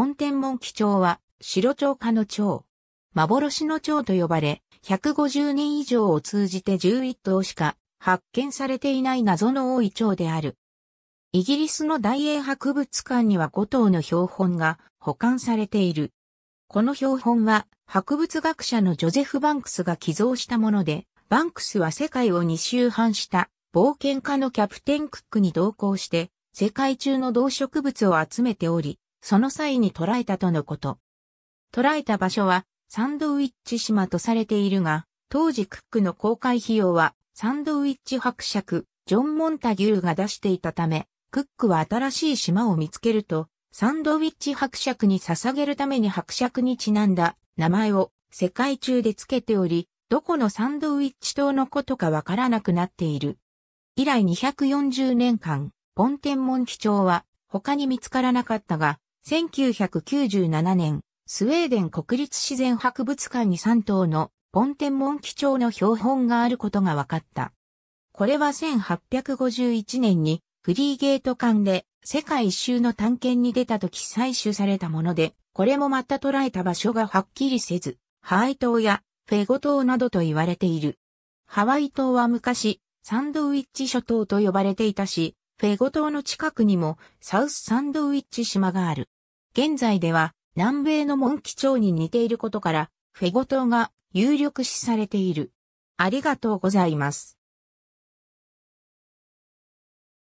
本天文記帳は、白鳥科の蝶。幻の蝶と呼ばれ、150年以上を通じて11頭しか発見されていない謎の多い蝶である。イギリスの大英博物館には5頭の標本が保管されている。この標本は博物学者のジョゼフ・バンクスが寄贈したもので、バンクスは世界を2周半した冒険家のキャプテン・クックに同行して世界中の動植物を集めており、その際に捉えたとのこと。捉えた場所はサンドウィッチ島とされているが、当時クックの公開費用はサンドウィッチ伯爵、ジョン・モンタギューが出していたため、クックは新しい島を見つけると、サンドウィッチ伯爵に捧げるために伯爵にちなんだ名前を世界中で付けており、どこのサンドウィッチ島のことかわからなくなっている。以来240年間、梵天門基調は他に見つからなかったが、1997年、スウェーデン国立自然博物館に3頭のポンテンモン基調の標本があることが分かった。これは1851年にフリーゲート館で世界一周の探検に出た時採取されたもので、これもまた捉えた場所がはっきりせず、ハワイ島やフェゴ島などと言われている。ハワイ島は昔、サンドウィッチ諸島と呼ばれていたし、フェゴ島の近くにもサウスサンドウィッチ島がある。現在では南米のモンキ町に似ていることから、フェゴ島が有力視されている。ありがとうございます。